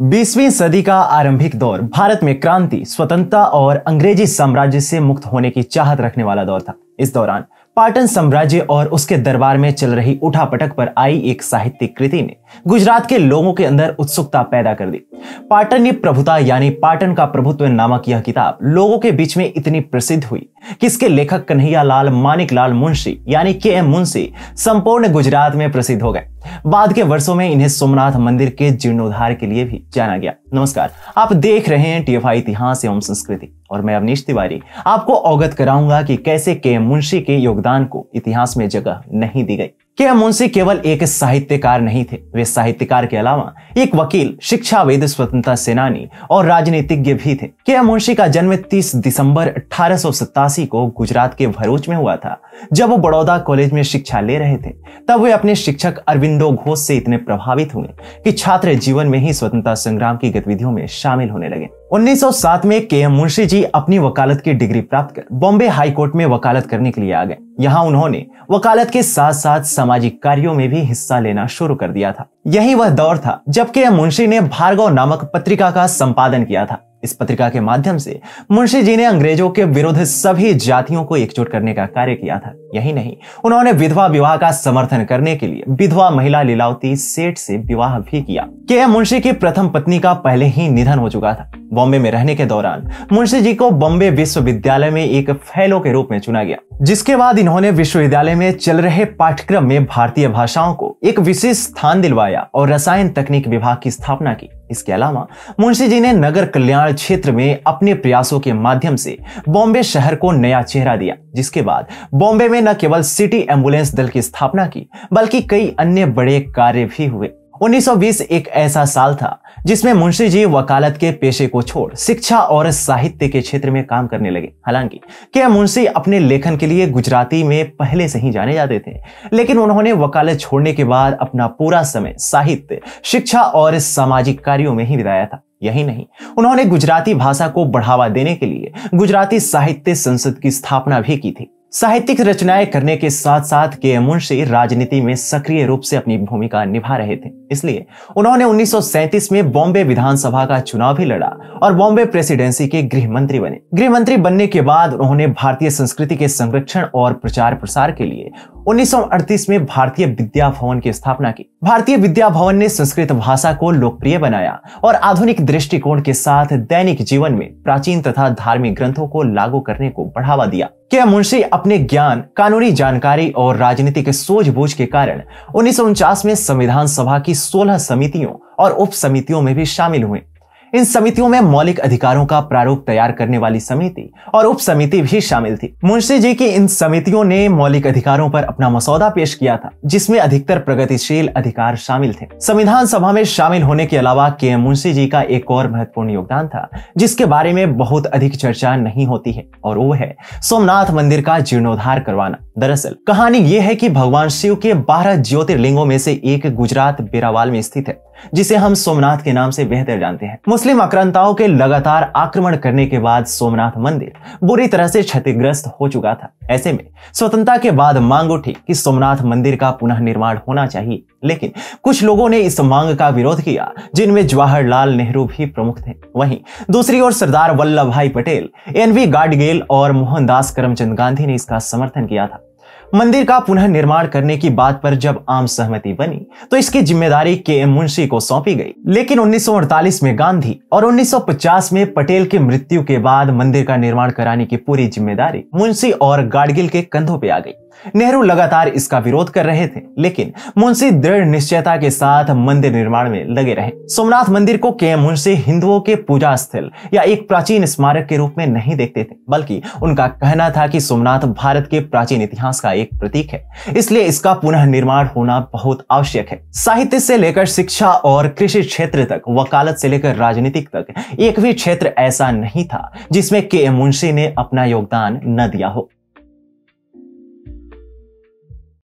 बीसवीं सदी का आरंभिक दौर भारत में क्रांति स्वतंत्रता और अंग्रेजी साम्राज्य से मुक्त होने की चाहत रखने वाला दौर था इस दौरान पाटन साम्राज्य और उसके दरबार में चल रही उठापटक पर आई एक साहित्यिक कृति ने गुजरात के लोगों के अंदर उत्सुकता पैदा कर दी पाटन ने प्रभुता यानी पाटन का प्रभुत्व नामक यह किताब लोगों के बीच में इतनी प्रसिद्ध हुई कि इसके लेखक कन्हैया लाल मानिक लाल मुंशी यानी के एम मुंशी संपूर्ण गुजरात में प्रसिद्ध हो गए बाद के वर्षों में इन्हें सोमनाथ मंदिर के जीर्णोद्धार के लिए भी जाना गया नमस्कार आप देख रहे हैं टीएफआई इतिहास एवं संस्कृति और मैं अवनीश तिवारी आपको अवगत कराऊंगा कि कैसे के मुंशी के योगदान को इतिहास में जगह नहीं दी गई के मुंशी केवल एक साहित्यकार नहीं थे वे साहित्यकार के अलावा एक वकील शिक्षाविद स्वतंत्रता सेनानी और राजनीतिज्ञ भी थे के एम मुंशी का जन्म 30 दिसंबर अठारह को गुजरात के भरूच में हुआ था जब वो बड़ौदा कॉलेज में शिक्षा ले रहे थे तब वे अपने शिक्षक अरविंदो घोष से इतने प्रभावित हुए कि छात्र जीवन में ही स्वतंत्रता संग्राम की गतिविधियों में शामिल होने लगे 1907 में के एम मुंशी जी अपनी वकालत की डिग्री प्राप्त कर बॉम्बे हाई कोर्ट में वकालत करने के लिए आ गए यहाँ उन्होंने वकालत के साथ साथ सामाजिक कार्यों में भी हिस्सा लेना शुरू कर दिया था यही वह दौर था जब के एम मुंशी ने भार्गव नामक पत्रिका का संपादन किया था इस पत्रिका के माध्यम से मुंशी जी ने अंग्रेजों के विरुद्ध सभी जातियों को एकजुट करने का कार्य किया था यही नहीं उन्होंने विधवा विवाह का समर्थन करने के लिए विधवा महिला लीलावती सेठ से विवाह भी किया के मुंशी की प्रथम पत्नी का पहले ही निधन हो चुका था बॉम्बे में रहने के दौरान मुंशी जी को बॉम्बे विश्वविद्यालय में एक फेलो के रूप में चुना गया जिसके बाद इन्होंने विश्वविद्यालय में चल रहे पाठ्यक्रम में भारतीय भाषाओं को एक विशेष स्थान दिलवाया और रसायन तकनीक विभाग की स्थापना की इसके अलावा मुंशी जी ने नगर कल्याण क्षेत्र में अपने प्रयासों के माध्यम से बॉम्बे शहर को नया चेहरा दिया जिसके बाद बॉम्बे में न केवल सिटी एम्बुलेंस दल की स्थापना की बल्कि कई अन्य बड़े कार्य भी हुए 1920 एक ऐसा साल था जिसमें मुंशी जी वकालत के पेशे को छोड़ शिक्षा और साहित्य के क्षेत्र में काम करने लगे हालांकि के मुंशी अपने लेखन के लिए गुजराती में पहले से ही जाने जाते थे लेकिन उन्होंने वकालत छोड़ने के बाद अपना पूरा समय साहित्य शिक्षा और सामाजिक कार्यों में ही बिताया था यही नहीं उन्होंने गुजराती भाषा को बढ़ावा देने के लिए गुजराती साहित्य संसद की स्थापना भी की थी साहित्यिक रचनाएं करने के साथ साथ के एम मुंशी राजनीति में सक्रिय रूप से अपनी भूमिका निभा रहे थे इसलिए उन्होंने 1937 में बॉम्बे विधानसभा का चुनाव भी लड़ा और बॉम्बे प्रेसिडेंसी के गृह मंत्री बने गृह मंत्री बनने के बाद उन्होंने भारतीय संस्कृति के संरक्षण और प्रचार प्रसार के लिए 1938 में भारतीय विद्या भवन की स्थापना की भारतीय विद्या भवन ने संस्कृत भाषा को लोकप्रिय बनाया और आधुनिक दृष्टिकोण के साथ दैनिक जीवन में प्राचीन तथा धार्मिक ग्रंथों को लागू करने को बढ़ावा दिया क्या मुंशी अपने ज्ञान कानूनी जानकारी और राजनीतिक सूझबूझ के कारण उन्नीस में संविधान सभा की सोलह समितियों और उप समितियों में भी शामिल हुए इन समितियों में मौलिक अधिकारों का प्रारूप तैयार करने वाली समिति और उप समिति भी शामिल थी मुंशी जी की इन समितियों ने मौलिक अधिकारों पर अपना मसौदा पेश किया था जिसमें अधिकतर प्रगतिशील अधिकार शामिल थे संविधान सभा में शामिल होने के अलावा के मुंशी जी का एक और महत्वपूर्ण योगदान था जिसके बारे में बहुत अधिक चर्चा नहीं होती है और वो है सोमनाथ मंदिर का जीर्णोद्धार करवाना दरअसल कहानी ये है कि भगवान शिव के बारह ज्योतिर्लिंगों में से एक गुजरात बेरावाल में स्थित है जिसे हम सोमनाथ के नाम से बेहतर जानते हैं मुस्लिम आक्रांताओं के लगातार आक्रमण करने के बाद सोमनाथ मंदिर मंदिर बुरी तरह से क्षतिग्रस्त हो चुका था ऐसे में स्वतंत्रता के बाद मांग उठी कि सोमनाथ मंदिर का पुनः निर्माण होना चाहिए लेकिन कुछ लोगों ने इस मांग का विरोध किया जिनमें जवाहरलाल नेहरू भी प्रमुख थे वहीं दूसरी ओर सरदार वल्लभ भाई पटेल एन वी गाडगेल और मोहनदास करमचंद गांधी ने इसका समर्थन किया था मंदिर का पुनः निर्माण करने की बात पर जब आम सहमति बनी तो इसकी जिम्मेदारी के एम मुंशी को सौंपी गई लेकिन 1948 में गांधी और 1950 में पटेल की मृत्यु के बाद मंदिर का निर्माण कराने की पूरी जिम्मेदारी मुंशी और गाडगिल के कंधों पे आ गई नेहरू लगातार इसका विरोध कर रहे थे लेकिन मुंशी दृढ़ निश्चयता के साथ मंदिर निर्माण में लगे रहे सोमनाथ मंदिर को के एम मुंशी हिंदुओं के पूजा स्थल या एक प्राचीन स्मारक के रूप में नहीं देखते थे बल्कि उनका कहना था कि सोमनाथ भारत के प्राचीन इतिहास का एक प्रतीक है इसलिए इसका पुनः निर्माण होना बहुत आवश्यक है साहित्य से लेकर शिक्षा और कृषि क्षेत्र तक वकालत से लेकर राजनीतिक तक एक भी क्षेत्र ऐसा नहीं था जिसमें के एम मुंशी ने अपना योगदान न दिया हो